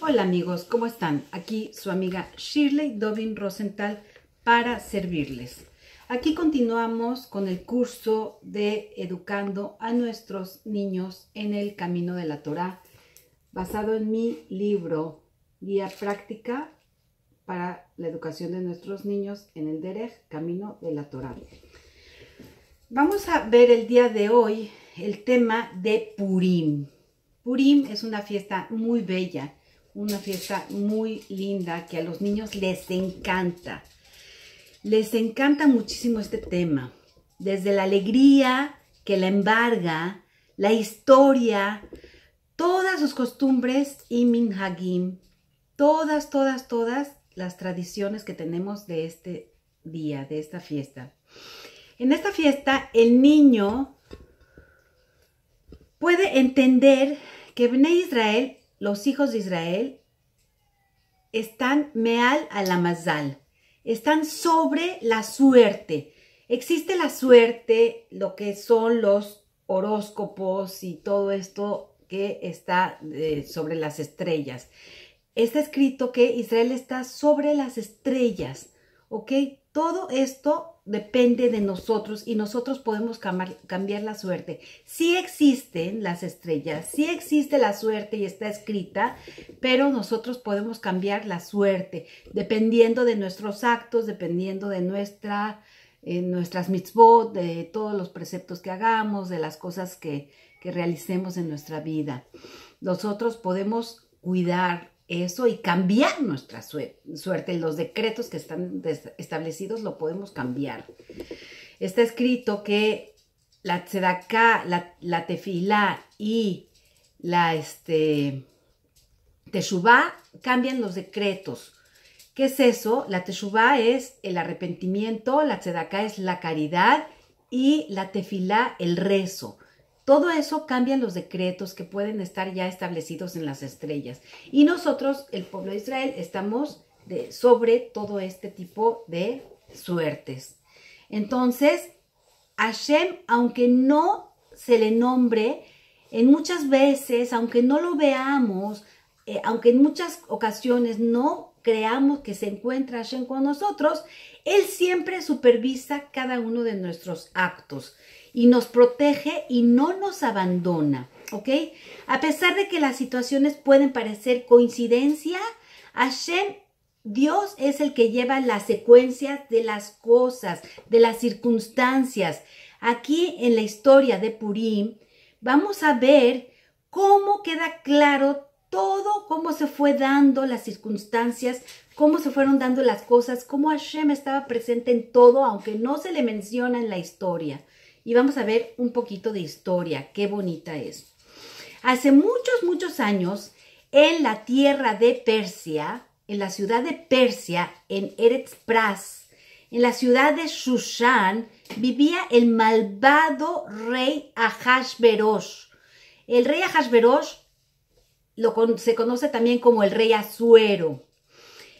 Hola amigos, ¿cómo están? Aquí su amiga Shirley Dobin Rosenthal para servirles. Aquí continuamos con el curso de Educando a nuestros niños en el camino de la Torah, basado en mi libro Guía Práctica para la Educación de Nuestros Niños en el Derech, Camino de la Torah. Vamos a ver el día de hoy el tema de Purim. Purim es una fiesta muy bella una fiesta muy linda que a los niños les encanta. Les encanta muchísimo este tema. Desde la alegría que la embarga, la historia, todas sus costumbres y Minhagim, todas, todas, todas las tradiciones que tenemos de este día, de esta fiesta. En esta fiesta el niño puede entender que Bnei Israel los hijos de Israel están meal la mazal, están sobre la suerte. Existe la suerte, lo que son los horóscopos y todo esto que está eh, sobre las estrellas. Está escrito que Israel está sobre las estrellas, ¿ok? Todo esto depende de nosotros y nosotros podemos cambiar la suerte. Sí existen las estrellas, sí existe la suerte y está escrita, pero nosotros podemos cambiar la suerte dependiendo de nuestros actos, dependiendo de nuestra, eh, nuestras mitzvot, de todos los preceptos que hagamos, de las cosas que, que realicemos en nuestra vida. Nosotros podemos cuidar, eso y cambiar nuestra suerte. Los decretos que están establecidos lo podemos cambiar. Está escrito que la tzedaká, la, la, y la este, teshuvá cambian los decretos. ¿Qué es eso? La teshuvá es el arrepentimiento, la tzedaká es la caridad y la tefila el rezo. Todo eso cambian los decretos que pueden estar ya establecidos en las estrellas. Y nosotros, el pueblo de Israel, estamos de, sobre todo este tipo de suertes. Entonces, Hashem, aunque no se le nombre, en muchas veces, aunque no lo veamos, eh, aunque en muchas ocasiones no creamos que se encuentra Hashem con nosotros, Él siempre supervisa cada uno de nuestros actos y nos protege y no nos abandona, ¿ok? A pesar de que las situaciones pueden parecer coincidencia, Hashem Dios es el que lleva las secuencias de las cosas, de las circunstancias. Aquí en la historia de Purim vamos a ver cómo queda claro todo cómo se fue dando las circunstancias, cómo se fueron dando las cosas, cómo Hashem estaba presente en todo, aunque no se le menciona en la historia. Y vamos a ver un poquito de historia, qué bonita es. Hace muchos, muchos años, en la tierra de Persia, en la ciudad de Persia, en Eretz en la ciudad de Shushan, vivía el malvado rey Ahashverosh. El rey Ahashverosh, lo se conoce también como el rey Azuero.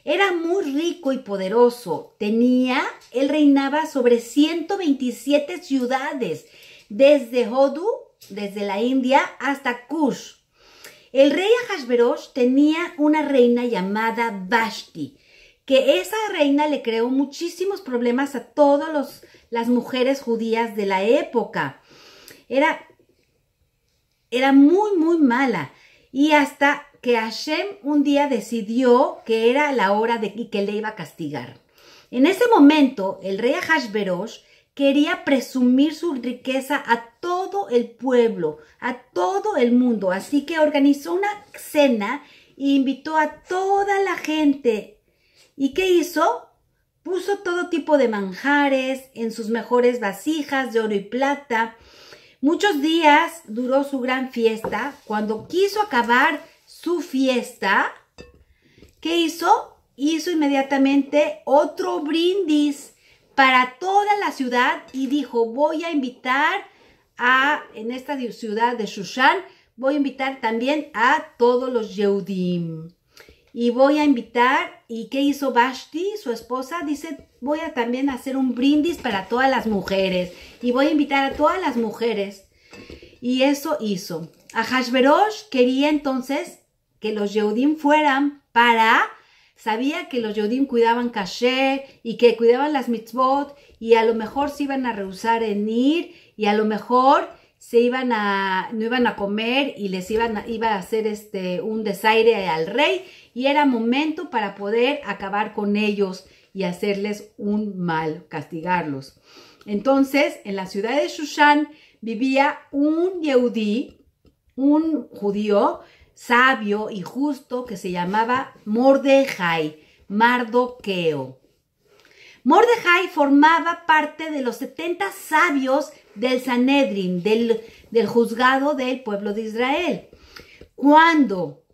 Era muy rico y poderoso. Tenía, él reinaba sobre 127 ciudades, desde Hodu, desde la India, hasta Kush. El rey Ahasverosh tenía una reina llamada Vashti, que esa reina le creó muchísimos problemas a todas las mujeres judías de la época. Era, era muy, muy mala y hasta que Hashem un día decidió que era la hora de que le iba a castigar. En ese momento, el rey Ahashverosh quería presumir su riqueza a todo el pueblo, a todo el mundo, así que organizó una cena e invitó a toda la gente. ¿Y qué hizo? Puso todo tipo de manjares en sus mejores vasijas de oro y plata Muchos días duró su gran fiesta. Cuando quiso acabar su fiesta, ¿qué hizo? Hizo inmediatamente otro brindis para toda la ciudad y dijo, voy a invitar a, en esta ciudad de Shushan, voy a invitar también a todos los Yehudim. Y voy a invitar, ¿y qué hizo Bashti, su esposa? Dice, voy a también hacer un brindis para todas las mujeres y voy a invitar a todas las mujeres. Y eso hizo. A Hashverosh quería entonces que los Yehudim fueran para sabía que los Yehudim cuidaban caché y que cuidaban las mitzvot y a lo mejor se iban a rehusar en ir y a lo mejor se iban a, no iban a comer y les iban iba a hacer este, un desaire al rey y era momento para poder acabar con ellos y hacerles un mal, castigarlos. Entonces, en la ciudad de Shushan vivía un Yehudí, un judío sabio y justo que se llamaba Mordejai, Mardoqueo. Mordejai formaba parte de los 70 sabios del Sanedrin, del, del juzgado del pueblo de Israel. Cuando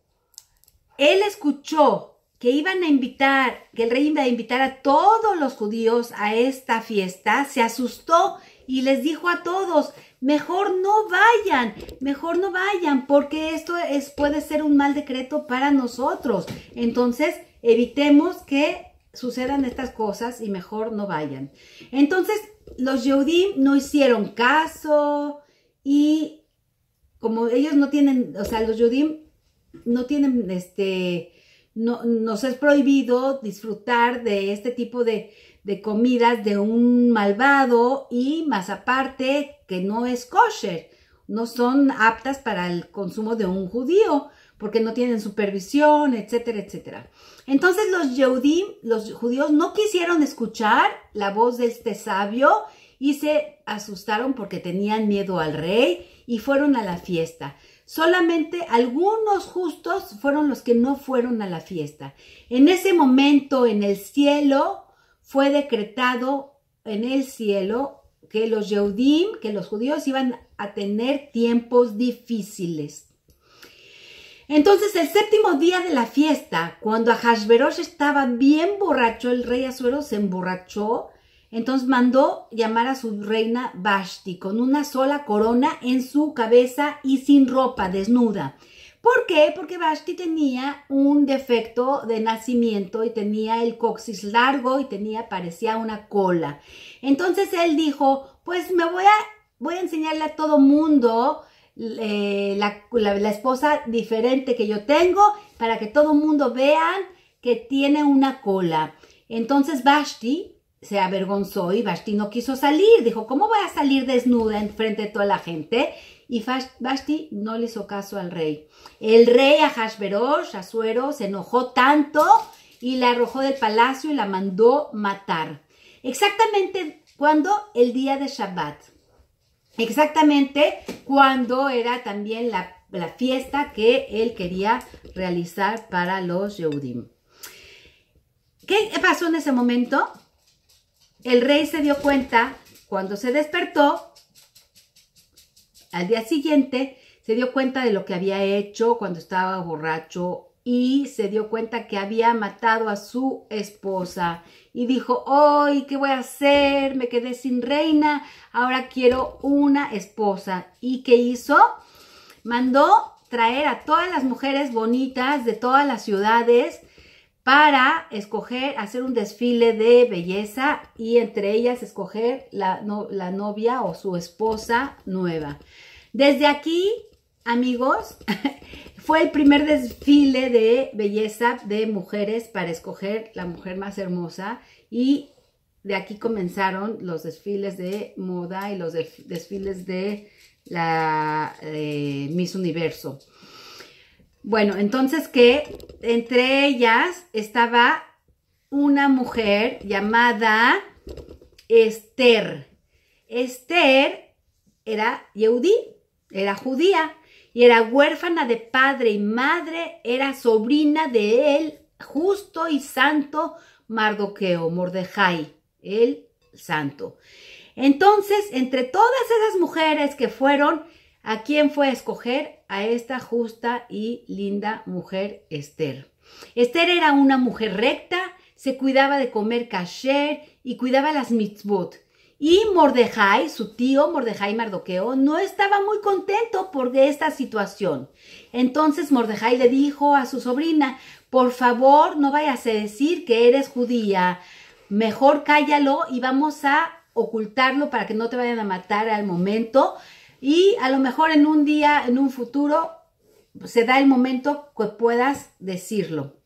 él escuchó que iban a invitar, que el rey iba a invitar a todos los judíos a esta fiesta, se asustó y les dijo a todos, mejor no vayan, mejor no vayan, porque esto es, puede ser un mal decreto para nosotros. Entonces, evitemos que sucedan estas cosas y mejor no vayan. Entonces, los Yehudim no hicieron caso y como ellos no tienen, o sea, los Yehudim no tienen este no, nos es prohibido disfrutar de este tipo de, comidas de un malvado y más aparte que no es kosher, no son aptas para el consumo de un judío porque no tienen supervisión, etcétera, etcétera. Entonces los los judíos, no quisieron escuchar la voz de este sabio y se asustaron porque tenían miedo al rey y fueron a la fiesta. Solamente algunos justos fueron los que no fueron a la fiesta. En ese momento en el cielo fue decretado en el cielo que los Yehudim, que los judíos iban a tener tiempos difíciles. Entonces, el séptimo día de la fiesta, cuando Ahasverosh estaba bien borracho, el rey Azuero se emborrachó entonces mandó llamar a su reina Vashti con una sola corona en su cabeza y sin ropa, desnuda. ¿Por qué? Porque Vashti tenía un defecto de nacimiento y tenía el coxis largo y tenía, parecía una cola. Entonces él dijo, pues me voy a, voy a enseñarle a todo mundo eh, la, la, esposa diferente que yo tengo para que todo mundo vean que tiene una cola. Entonces Vashti se avergonzó y Basti no quiso salir. Dijo, ¿cómo voy a salir desnuda en frente de toda la gente? Y Basti no le hizo caso al rey. El rey a Suero, se enojó tanto y la arrojó del palacio y la mandó matar. Exactamente cuando el día de Shabbat. Exactamente cuando era también la, la fiesta que él quería realizar para los Yehudim. ¿Qué pasó en ese momento? el rey se dio cuenta cuando se despertó, al día siguiente, se dio cuenta de lo que había hecho cuando estaba borracho y se dio cuenta que había matado a su esposa y dijo, ¡ay, qué voy a hacer! Me quedé sin reina, ahora quiero una esposa. ¿Y qué hizo? Mandó traer a todas las mujeres bonitas de todas las ciudades para escoger, hacer un desfile de belleza y entre ellas escoger la, novia o su esposa nueva. Desde aquí, amigos, fue el primer desfile de belleza de mujeres para escoger la mujer más hermosa y de aquí comenzaron los desfiles de moda y los desfiles de eh, Miss Universo. Bueno, entonces que entre ellas estaba una mujer llamada Esther. Esther era yeudí, era judía y era huérfana de padre y madre, era sobrina de él, justo y santo Mardoqueo, Mordejai, el santo. Entonces, entre todas esas mujeres que fueron, ¿a quién fue a escoger? a esta justa y linda mujer Esther. Esther era una mujer recta, se cuidaba de comer kasher y cuidaba las mitzvot. Y Mordejai, su tío Mordejai Mardoqueo, no estaba muy contento por esta situación. Entonces Mordejai le dijo a su sobrina, por favor no vayas a decir que eres judía, mejor cállalo y vamos a ocultarlo para que no te vayan a matar al momento y a lo mejor en un día, en un futuro, se da el momento que puedas decirlo.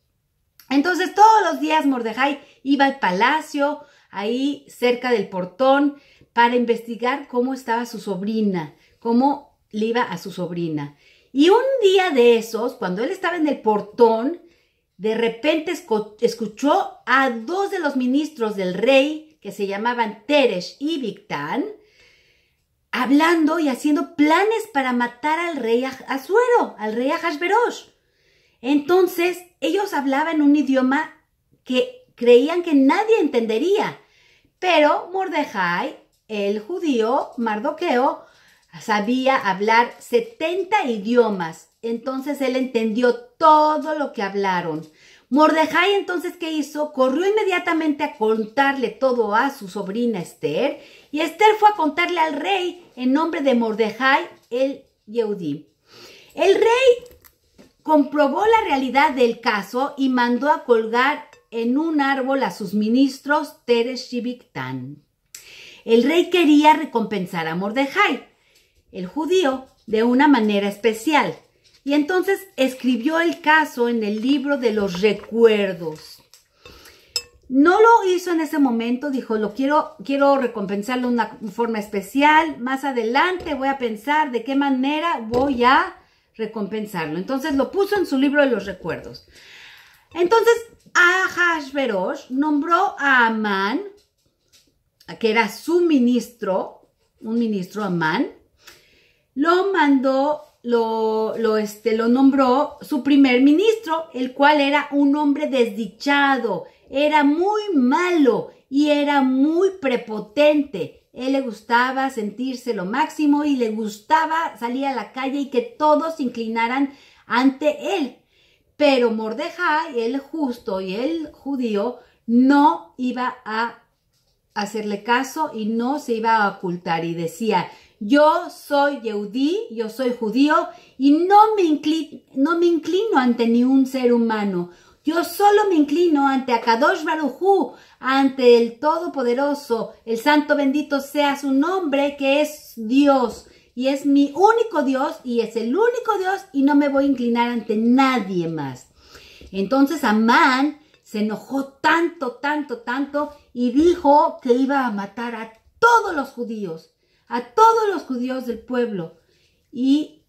Entonces todos los días Mordejai iba al palacio, ahí cerca del portón, para investigar cómo estaba su sobrina, cómo le iba a su sobrina. Y un día de esos, cuando él estaba en el portón, de repente escuchó a dos de los ministros del rey, que se llamaban Teresh y Victán, hablando y haciendo planes para matar al rey Azuero, al rey Ahasverosh. Entonces, ellos hablaban un idioma que creían que nadie entendería. Pero Mordejai, el judío Mardoqueo, sabía hablar 70 idiomas. Entonces él entendió todo lo que hablaron. Mordejai entonces, ¿qué hizo? Corrió inmediatamente a contarle todo a su sobrina Esther, y Esther fue a contarle al rey en nombre de Mordejai el Yehudí. El rey comprobó la realidad del caso y mandó a colgar en un árbol a sus ministros Teres El rey quería recompensar a Mordejai, el judío, de una manera especial. Y entonces escribió el caso en el libro de los recuerdos. No lo hizo en ese momento, dijo, lo quiero, quiero recompensarlo de una forma especial. Más adelante voy a pensar de qué manera voy a recompensarlo. Entonces lo puso en su libro de los recuerdos. Entonces, Ahashverosh nombró a Amán, que era su ministro, un ministro Amán, lo mandó lo, este, lo nombró su primer ministro, el cual era un hombre desdichado, era muy malo y era muy prepotente. Él le gustaba sentirse lo máximo y le gustaba salir a la calle y que todos se inclinaran ante él. Pero Mordejai, el justo y el judío, no iba a hacerle caso y no se iba a ocultar y decía, yo soy Yehudí, yo soy judío y no me, inclino, no me inclino ante ningún ser humano. Yo solo me inclino ante Akadosh Barujú, ante el Todopoderoso, el Santo Bendito sea su nombre, que es Dios y es mi único Dios y es el único Dios y no me voy a inclinar ante nadie más. Entonces Amán se enojó tanto, tanto, tanto y dijo que iba a matar a todos los judíos a todos los judíos del pueblo. ¿Y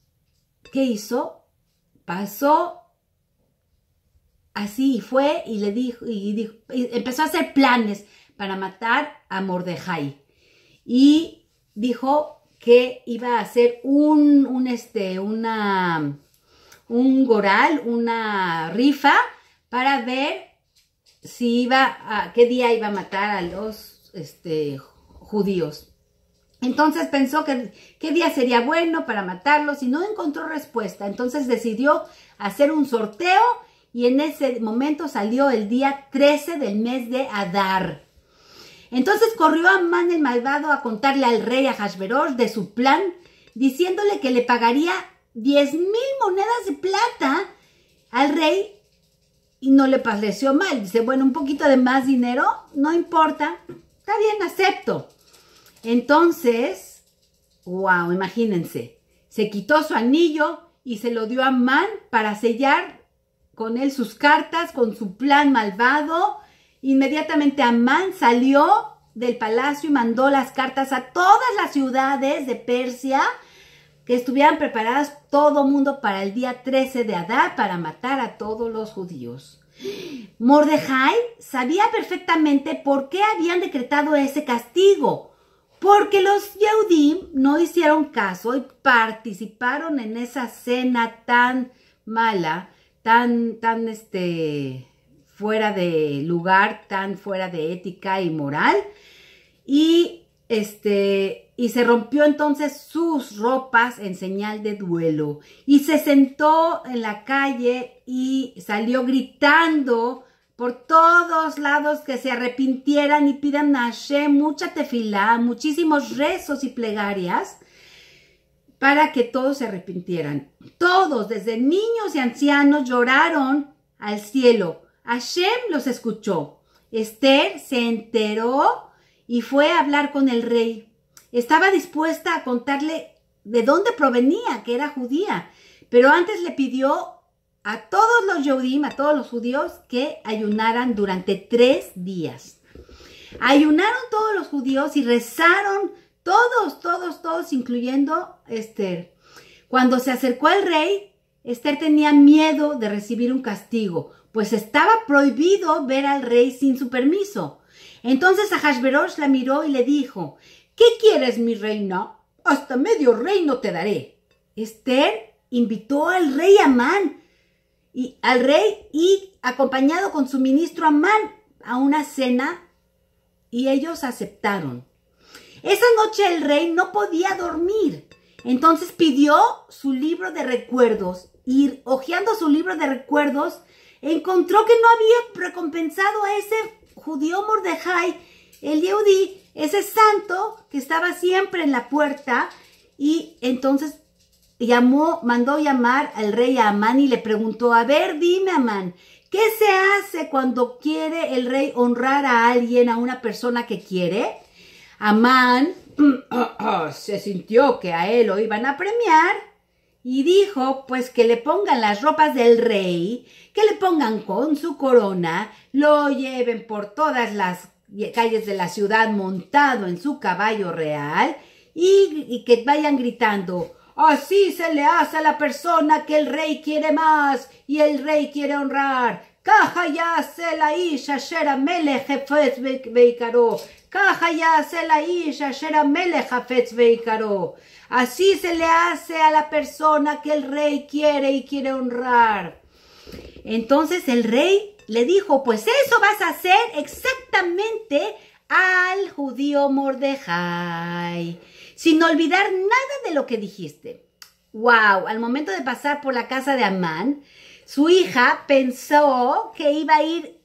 qué hizo? Pasó así fue y le dijo, y empezó a hacer planes para matar a Mordejai. Y dijo que iba a hacer un, un, este, una, un goral, una rifa, para ver si iba a, qué día iba a matar a los este, judíos. Entonces pensó que qué día sería bueno para matarlos y no encontró respuesta. Entonces decidió hacer un sorteo y en ese momento salió el día 13 del mes de Adar. Entonces corrió Amán el malvado a contarle al rey a Ahasverosh de su plan, diciéndole que le pagaría 10 mil monedas de plata al rey y no le pareció mal. Dice, bueno, un poquito de más dinero, no importa, está bien, acepto. Entonces, wow, imagínense, se quitó su anillo y se lo dio a Amán para sellar con él sus cartas, con su plan malvado. Inmediatamente Amán salió del palacio y mandó las cartas a todas las ciudades de Persia que estuvieran preparadas todo mundo para el día 13 de Adar para matar a todos los judíos. Mordejai sabía perfectamente por qué habían decretado ese castigo. Porque los Yehudim no hicieron caso y participaron en esa cena tan mala, tan, tan este, fuera de lugar, tan fuera de ética y moral. Y este, y se rompió entonces sus ropas en señal de duelo. Y se sentó en la calle y salió gritando por todos lados que se arrepintieran y pidan a Hashem mucha tefilá, muchísimos rezos y plegarias para que todos se arrepintieran. Todos, desde niños y ancianos, lloraron al cielo. Hashem los escuchó. Esther se enteró y fue a hablar con el rey. Estaba dispuesta a contarle de dónde provenía, que era judía, pero antes le pidió a todos los Yodim, a todos los judíos, que ayunaran durante tres días. Ayunaron todos los judíos y rezaron todos, todos, todos, incluyendo Esther. Cuando se acercó al rey, Esther tenía miedo de recibir un castigo, pues estaba prohibido ver al rey sin su permiso. Entonces Ahasverosh la miró y le dijo, ¿Qué quieres, mi reina? Hasta medio reino te daré. Esther invitó al rey Amán y, al rey y acompañado con su ministro Amán a una cena y ellos aceptaron. Esa noche el rey no podía dormir, entonces pidió su libro de recuerdos y hojeando su libro de recuerdos encontró que no había recompensado a ese judío Mordejai, el Yehudi, ese santo que estaba siempre en la puerta y entonces llamó, mandó llamar al rey a Amán y le preguntó, a ver, dime Amán, ¿qué se hace cuando quiere el rey honrar a alguien, a una persona que quiere? Amán se sintió que a él lo iban a premiar y dijo pues que le pongan las ropas del rey, que le pongan con su corona, lo lleven por todas las calles de la ciudad montado en su caballo real y que vayan gritando Así se le hace a la persona que el rey quiere más y el rey quiere honrar. Caja ya se la isha shera Caja ya se la isha shera Así se le hace a la persona que el rey quiere y quiere honrar. Entonces el rey le dijo, pues eso vas a hacer exactamente al judío Mordejai sin olvidar nada de lo que dijiste. ¡Wow! Al momento de pasar por la casa de Amán, su hija pensó que iba a ir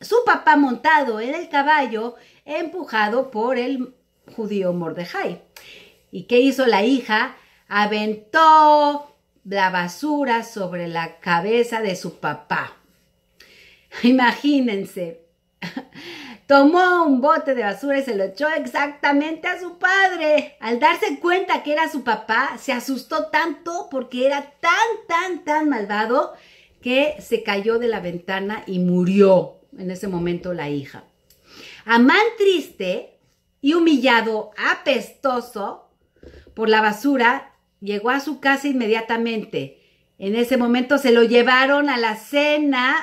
su papá montado en el caballo empujado por el judío Mordejai. ¿Y qué hizo la hija? Aventó la basura sobre la cabeza de su papá. Imagínense. Tomó un bote de basura y se lo echó exactamente a su padre. Al darse cuenta que era su papá, se asustó tanto porque era tan, tan, tan malvado que se cayó de la ventana y murió en ese momento la hija. Amán triste y humillado, apestoso por la basura, llegó a su casa inmediatamente. En ese momento se lo llevaron a la cena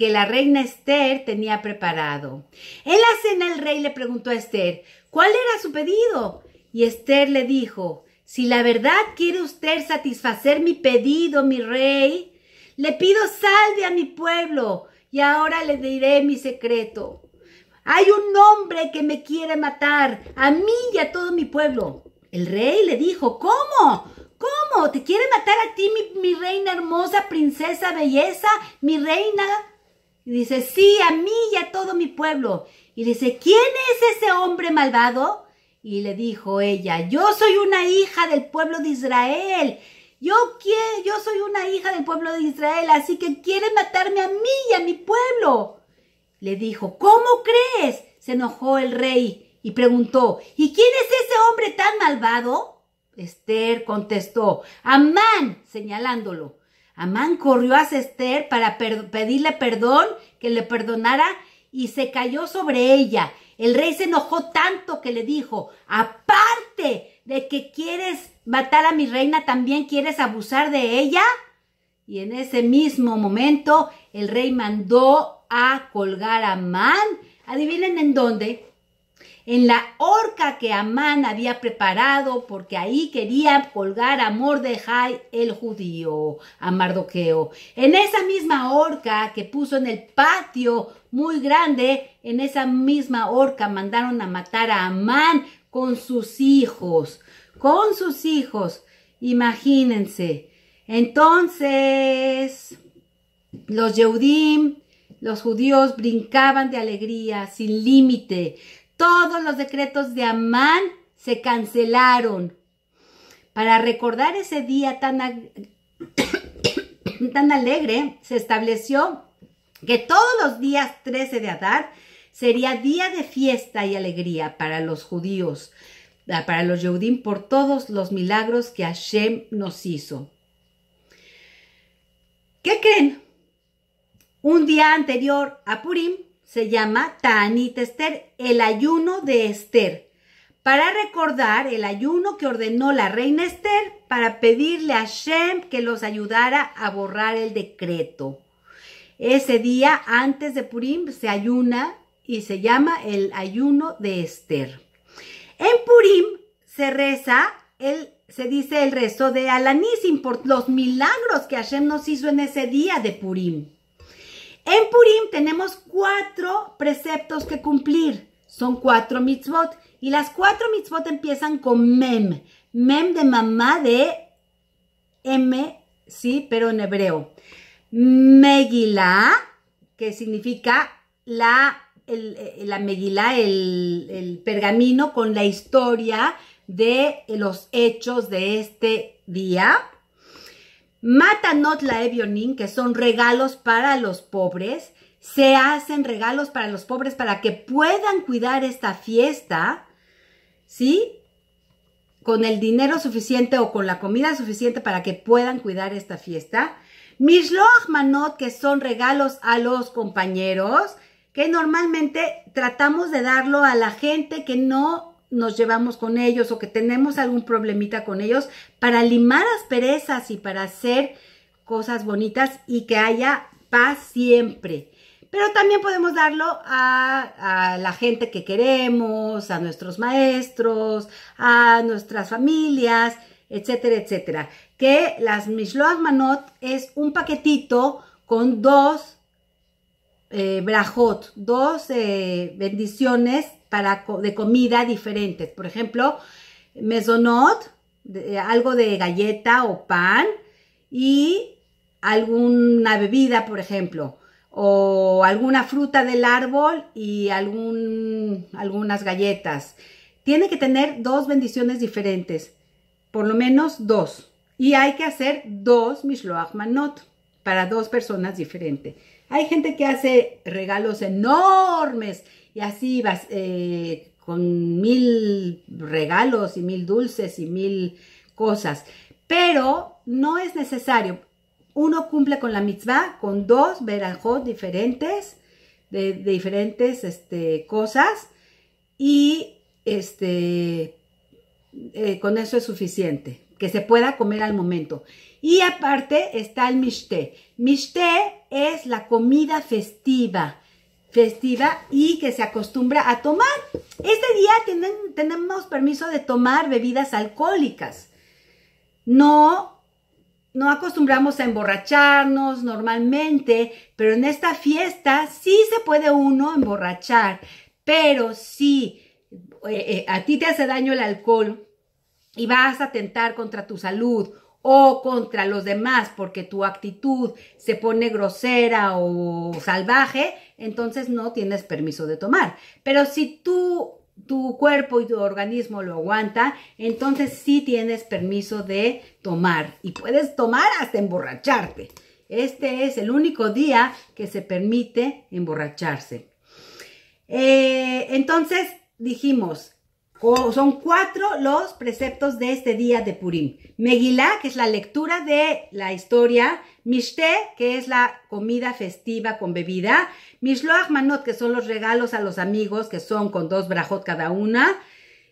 que la reina Esther tenía preparado. En la cena el rey le preguntó a Esther, ¿cuál era su pedido? Y Esther le dijo, si la verdad quiere usted satisfacer mi pedido, mi rey, le pido salve a mi pueblo y ahora le diré mi secreto. Hay un hombre que me quiere matar, a mí y a todo mi pueblo. El rey le dijo, ¿cómo? ¿Cómo? ¿Te quiere matar a ti, mi, mi reina hermosa, princesa, belleza, mi reina? dice, sí, a mí y a todo mi pueblo. Y dice, ¿quién es ese hombre malvado? Y le dijo ella, yo soy una hija del pueblo de Israel. Yo, yo soy una hija del pueblo de Israel, así que quieren matarme a mí y a mi pueblo. Le dijo, ¿cómo crees? Se enojó el rey y preguntó, ¿y quién es ese hombre tan malvado? Esther contestó, Amán, señalándolo. Amán corrió a Esther para pedirle perdón, que le perdonara, y se cayó sobre ella. El rey se enojó tanto que le dijo, aparte de que quieres matar a mi reina, también quieres abusar de ella. Y en ese mismo momento el rey mandó a colgar a Amán. Adivinen en dónde en la horca que Amán había preparado, porque ahí quería colgar a Mordejai el judío, a Mardoqueo. En esa misma horca que puso en el patio muy grande, en esa misma horca mandaron a matar a Amán con sus hijos, con sus hijos, imagínense. Entonces, los Yehudim, los judíos brincaban de alegría, sin límite, todos los decretos de Amán se cancelaron. Para recordar ese día tan, tan alegre, se estableció que todos los días 13 de Adar sería día de fiesta y alegría para los judíos, ah, para los Yehudim, por todos los milagros que Hashem nos hizo. ¿Qué creen? Un día anterior a Purim, se llama Tanit Esther, el ayuno de Esther, para recordar el ayuno que ordenó la reina Esther para pedirle a Shem que los ayudara a borrar el decreto. Ese día antes de Purim se ayuna y se llama el ayuno de Esther. En Purim se reza el se dice el rezo de Alanísim por los milagros que Hashem nos hizo en ese día de Purim. En Purim tenemos cuatro preceptos que cumplir. Son cuatro mitzvot. Y las cuatro mitzvot empiezan con mem. Mem de mamá de M, sí, pero en hebreo. Megilá, que significa la, el, eh, el, pergamino con la historia de los hechos de este día. Matanot la Evionin, que son regalos para los pobres, se hacen regalos para los pobres para que puedan cuidar esta fiesta, ¿sí? Con el dinero suficiente o con la comida suficiente para que puedan cuidar esta fiesta. Mishloach Manot, que son regalos a los compañeros, que normalmente tratamos de darlo a la gente que no nos llevamos con ellos o que tenemos algún problemita con ellos para limar asperezas y para hacer cosas bonitas y que haya paz siempre. Pero también podemos darlo a, la gente que queremos, a nuestros maestros, a nuestras familias, etcétera, etcétera. Que las Mishloach Manot es un paquetito con dos eh, brajot, dos eh, bendiciones para, de comida diferentes. Por ejemplo, mesonot, eh, algo de galleta o pan y alguna bebida, por ejemplo, o alguna fruta del árbol y algún, algunas galletas. Tiene que tener dos bendiciones diferentes, por lo menos dos. Y hay que hacer dos Mishloach para dos personas diferentes. Hay gente que hace regalos enormes y así vas eh, con mil regalos y mil dulces y mil cosas. Pero no es necesario. Uno cumple con la mitzvah con dos verajot diferentes, de, diferentes este, cosas, y este, eh, con eso es suficiente, que se pueda comer al momento. Y aparte está el mishté. Mishté es la comida festiva, festiva y que se acostumbra a tomar. Este día tenemos permiso de tomar bebidas alcohólicas. No, no acostumbramos a emborracharnos normalmente, pero en esta fiesta sí se puede uno emborrachar. Pero si eh, eh, a ti te hace daño el alcohol y vas a atentar contra tu salud o contra los demás porque tu actitud se pone grosera o salvaje, entonces no tienes permiso de tomar. Pero si tú tu cuerpo y tu organismo lo aguanta, entonces sí tienes permiso de tomar y puedes tomar hasta emborracharte. Este es el único día que se permite emborracharse. Eh, entonces dijimos, son cuatro los preceptos de este día de Purim. Megilá, que es la lectura de la historia. Mishte, que es la comida festiva con bebida. Mishloach Manot, que son los regalos a los amigos, que son con dos brajot cada una.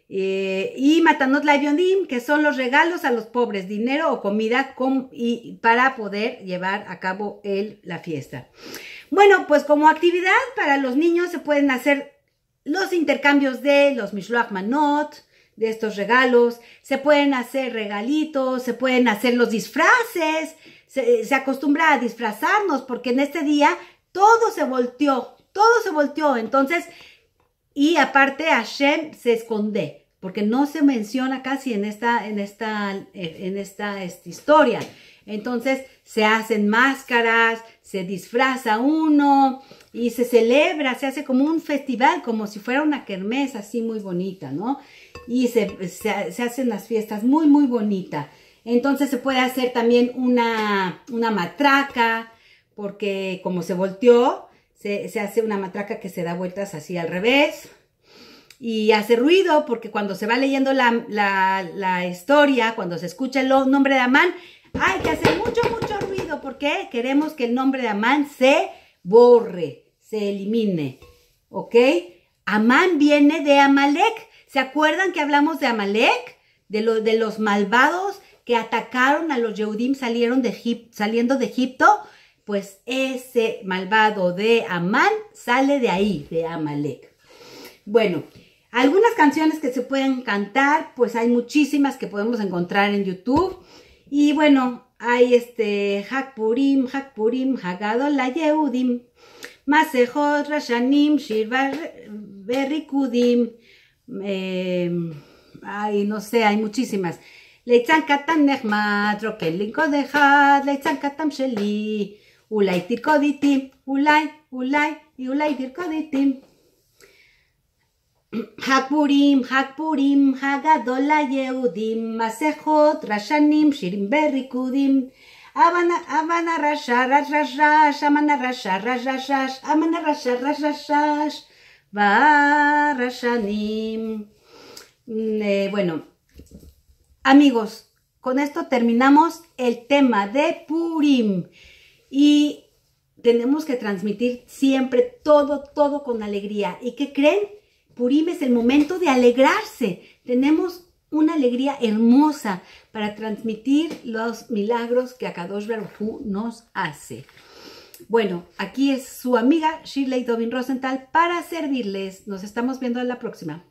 Eh, y Matanot Laivionim, que son los regalos a los pobres, dinero o comida con, y, para poder llevar a cabo el, la fiesta. Bueno, pues como actividad para los niños se pueden hacer los intercambios de los Mishloach Manot, de estos regalos, se pueden hacer regalitos, se pueden hacer los disfraces, se, acostumbra a disfrazarnos porque en este día todo se volteó, todo se volteó, entonces, y aparte Hashem se esconde, porque no se menciona casi en esta, en esta, en esta historia. Entonces se hacen máscaras, se disfraza uno y se celebra, se hace como un festival, como si fuera una kermés así muy bonita, ¿no? Y se, hacen las fiestas muy, muy bonita. Entonces se puede hacer también una, matraca, porque como se volteó, se, hace una matraca que se da vueltas así al revés y hace ruido porque cuando se va leyendo la, la, historia, cuando se escucha el nombre de Amán, hay que hacer mucho, mucho ruido porque queremos que el nombre de Amán se borre, se elimine. ¿Ok? Amán viene de Amalek. ¿Se acuerdan que hablamos de Amalek? De, de los malvados que atacaron a los Yehudim salieron de saliendo de Egipto. Pues ese malvado de Amán sale de ahí, de Amalek. Bueno, algunas canciones que se pueden cantar, pues hay muchísimas que podemos encontrar en YouTube. Y bueno, hay este Hakpurim, Hakpurim, Hagadol, Yehudim, Masejot, Rashanim, shirbar, Berrikudim, eh, em, ay, no sé, hay muchísimas. Leitzan Katam Nehmad, Rokelin kodejat, Leitzan Katam Sheli, Ulay Tirkoditim, Ulay, Ulay y Ulay Tirkoditim. Hakpurim, Hakpurim, Hagadola Yehudim, Masejot, Rashanim, Shirim Berrikudim, Abana, Abana Rasha, Rasha, Amana Rasha, Rasha, Amana Rasha, Rashash, mm, Eh, bueno, amigos, con esto terminamos el tema de Purim. Y tenemos que transmitir siempre todo, todo con alegría. ¿Y qué creen? Purim es el momento de alegrarse. Tenemos una alegría hermosa para transmitir los milagros que Akadosh Baruj nos hace. Bueno, aquí es su amiga Shirley Dovin Rosenthal para servirles. Nos estamos viendo en la próxima.